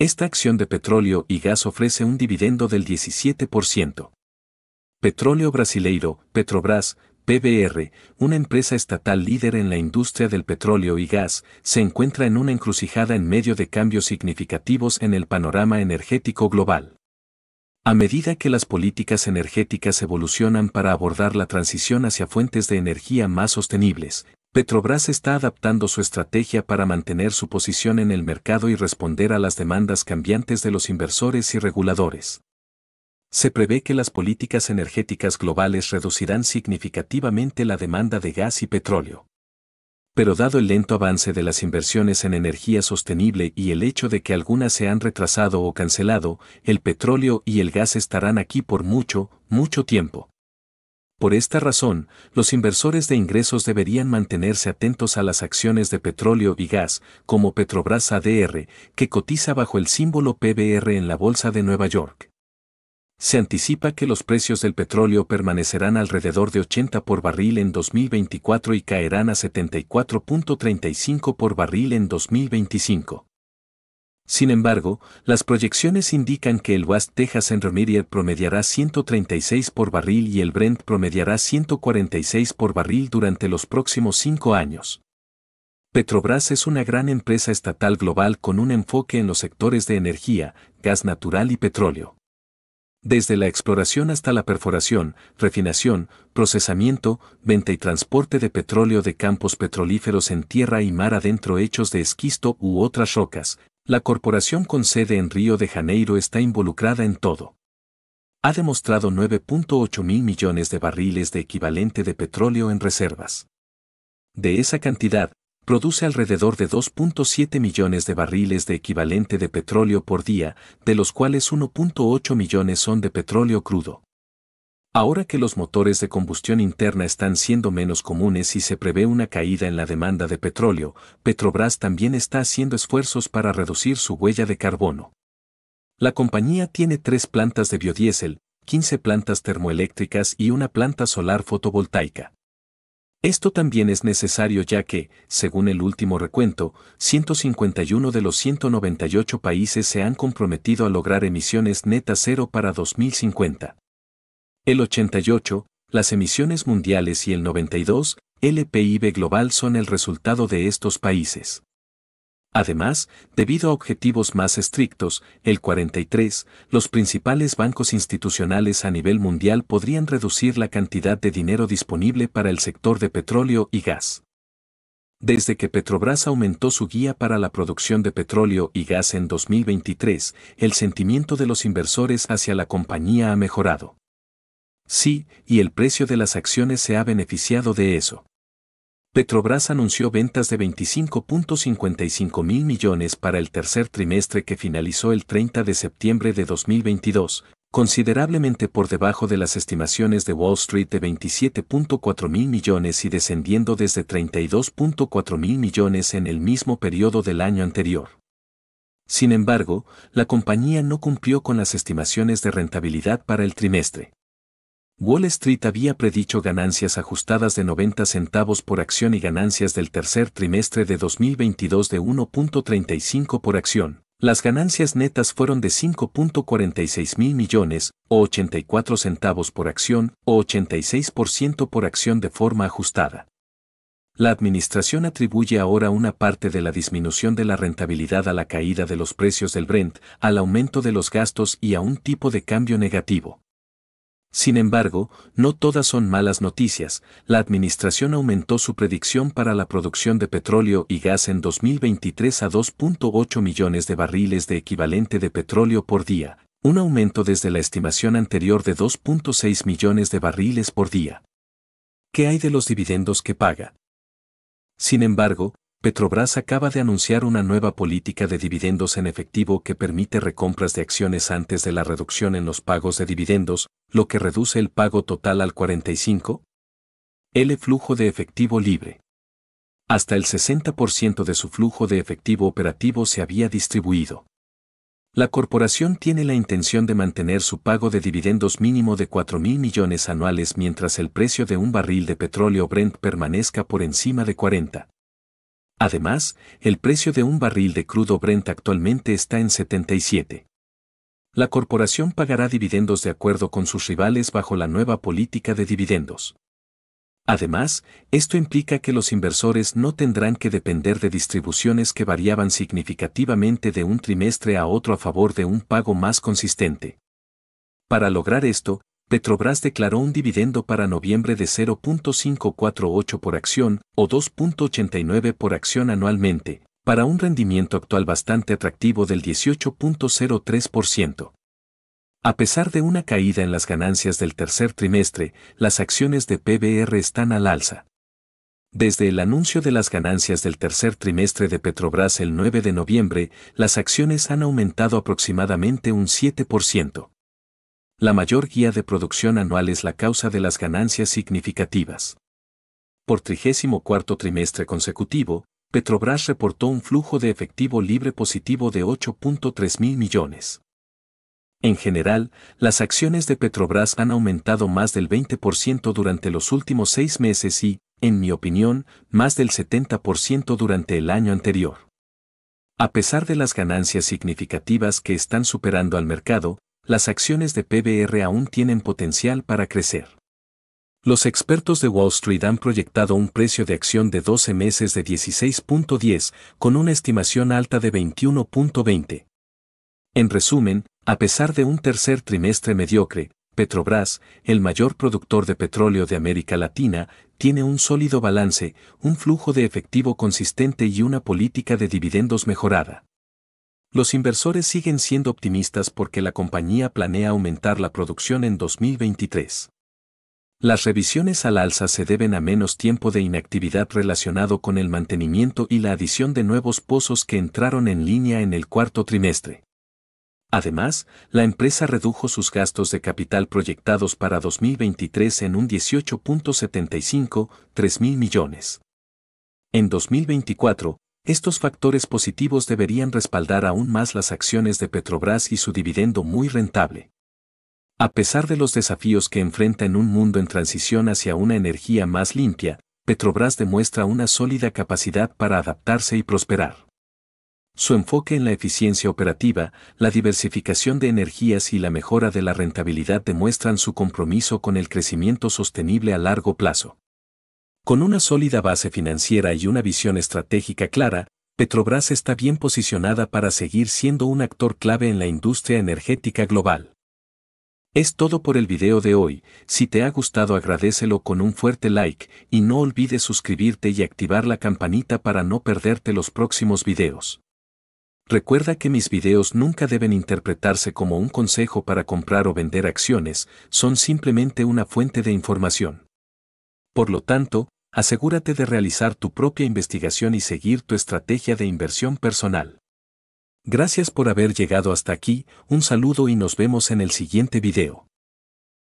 Esta acción de petróleo y gas ofrece un dividendo del 17%. Petróleo Brasileiro, Petrobras, PBR, una empresa estatal líder en la industria del petróleo y gas, se encuentra en una encrucijada en medio de cambios significativos en el panorama energético global. A medida que las políticas energéticas evolucionan para abordar la transición hacia fuentes de energía más sostenibles, Petrobras está adaptando su estrategia para mantener su posición en el mercado y responder a las demandas cambiantes de los inversores y reguladores. Se prevé que las políticas energéticas globales reducirán significativamente la demanda de gas y petróleo. Pero dado el lento avance de las inversiones en energía sostenible y el hecho de que algunas se han retrasado o cancelado, el petróleo y el gas estarán aquí por mucho, mucho tiempo. Por esta razón, los inversores de ingresos deberían mantenerse atentos a las acciones de petróleo y gas, como Petrobras ADR, que cotiza bajo el símbolo PBR en la Bolsa de Nueva York. Se anticipa que los precios del petróleo permanecerán alrededor de 80 por barril en 2024 y caerán a 74.35 por barril en 2025. Sin embargo, las proyecciones indican que el West Texas Intermediate promediará 136 por barril y el Brent promediará 146 por barril durante los próximos cinco años. Petrobras es una gran empresa estatal global con un enfoque en los sectores de energía, gas natural y petróleo. Desde la exploración hasta la perforación, refinación, procesamiento, venta y transporte de petróleo de campos petrolíferos en tierra y mar adentro hechos de esquisto u otras rocas, la corporación con sede en Río de Janeiro está involucrada en todo. Ha demostrado 9.8 mil millones de barriles de equivalente de petróleo en reservas. De esa cantidad, produce alrededor de 2.7 millones de barriles de equivalente de petróleo por día, de los cuales 1.8 millones son de petróleo crudo. Ahora que los motores de combustión interna están siendo menos comunes y se prevé una caída en la demanda de petróleo, Petrobras también está haciendo esfuerzos para reducir su huella de carbono. La compañía tiene tres plantas de biodiesel, 15 plantas termoeléctricas y una planta solar fotovoltaica. Esto también es necesario ya que, según el último recuento, 151 de los 198 países se han comprometido a lograr emisiones neta cero para 2050. El 88, las emisiones mundiales y el 92, el PIB global son el resultado de estos países. Además, debido a objetivos más estrictos, el 43, los principales bancos institucionales a nivel mundial podrían reducir la cantidad de dinero disponible para el sector de petróleo y gas. Desde que Petrobras aumentó su guía para la producción de petróleo y gas en 2023, el sentimiento de los inversores hacia la compañía ha mejorado. Sí, y el precio de las acciones se ha beneficiado de eso. Petrobras anunció ventas de 25.55 mil millones para el tercer trimestre que finalizó el 30 de septiembre de 2022, considerablemente por debajo de las estimaciones de Wall Street de 27.4 mil millones y descendiendo desde 32.4 mil millones en el mismo periodo del año anterior. Sin embargo, la compañía no cumplió con las estimaciones de rentabilidad para el trimestre. Wall Street había predicho ganancias ajustadas de 90 centavos por acción y ganancias del tercer trimestre de 2022 de 1.35 por acción. Las ganancias netas fueron de 5.46 mil millones, o 84 centavos por acción, o 86% por acción de forma ajustada. La administración atribuye ahora una parte de la disminución de la rentabilidad a la caída de los precios del Brent, al aumento de los gastos y a un tipo de cambio negativo. Sin embargo, no todas son malas noticias. La administración aumentó su predicción para la producción de petróleo y gas en 2023 a 2.8 millones de barriles de equivalente de petróleo por día, un aumento desde la estimación anterior de 2.6 millones de barriles por día. ¿Qué hay de los dividendos que paga? Sin embargo, Petrobras acaba de anunciar una nueva política de dividendos en efectivo que permite recompras de acciones antes de la reducción en los pagos de dividendos, lo que reduce el pago total al 45. el flujo de efectivo libre. Hasta el 60% de su flujo de efectivo operativo se había distribuido. La corporación tiene la intención de mantener su pago de dividendos mínimo de 4 mil millones anuales mientras el precio de un barril de petróleo Brent permanezca por encima de 40. Además, el precio de un barril de crudo Brent actualmente está en 77. La corporación pagará dividendos de acuerdo con sus rivales bajo la nueva política de dividendos. Además, esto implica que los inversores no tendrán que depender de distribuciones que variaban significativamente de un trimestre a otro a favor de un pago más consistente. Para lograr esto, Petrobras declaró un dividendo para noviembre de 0.548 por acción o 2.89 por acción anualmente, para un rendimiento actual bastante atractivo del 18.03%. A pesar de una caída en las ganancias del tercer trimestre, las acciones de PBR están al alza. Desde el anuncio de las ganancias del tercer trimestre de Petrobras el 9 de noviembre, las acciones han aumentado aproximadamente un 7%. La mayor guía de producción anual es la causa de las ganancias significativas. Por trigésimo cuarto trimestre consecutivo, Petrobras reportó un flujo de efectivo libre positivo de 8.3 mil millones. En general, las acciones de Petrobras han aumentado más del 20% durante los últimos seis meses y, en mi opinión, más del 70% durante el año anterior. A pesar de las ganancias significativas que están superando al mercado, las acciones de PBR aún tienen potencial para crecer. Los expertos de Wall Street han proyectado un precio de acción de 12 meses de 16.10, con una estimación alta de 21.20. En resumen, a pesar de un tercer trimestre mediocre, Petrobras, el mayor productor de petróleo de América Latina, tiene un sólido balance, un flujo de efectivo consistente y una política de dividendos mejorada. Los inversores siguen siendo optimistas porque la compañía planea aumentar la producción en 2023. Las revisiones al alza se deben a menos tiempo de inactividad relacionado con el mantenimiento y la adición de nuevos pozos que entraron en línea en el cuarto trimestre. Además, la empresa redujo sus gastos de capital proyectados para 2023 en un 18.75, 3 mil millones. En 2024, estos factores positivos deberían respaldar aún más las acciones de Petrobras y su dividendo muy rentable. A pesar de los desafíos que enfrenta en un mundo en transición hacia una energía más limpia, Petrobras demuestra una sólida capacidad para adaptarse y prosperar. Su enfoque en la eficiencia operativa, la diversificación de energías y la mejora de la rentabilidad demuestran su compromiso con el crecimiento sostenible a largo plazo. Con una sólida base financiera y una visión estratégica clara, Petrobras está bien posicionada para seguir siendo un actor clave en la industria energética global. Es todo por el video de hoy, si te ha gustado agradecelo con un fuerte like y no olvides suscribirte y activar la campanita para no perderte los próximos videos. Recuerda que mis videos nunca deben interpretarse como un consejo para comprar o vender acciones, son simplemente una fuente de información. Por lo tanto, asegúrate de realizar tu propia investigación y seguir tu estrategia de inversión personal. Gracias por haber llegado hasta aquí, un saludo y nos vemos en el siguiente video.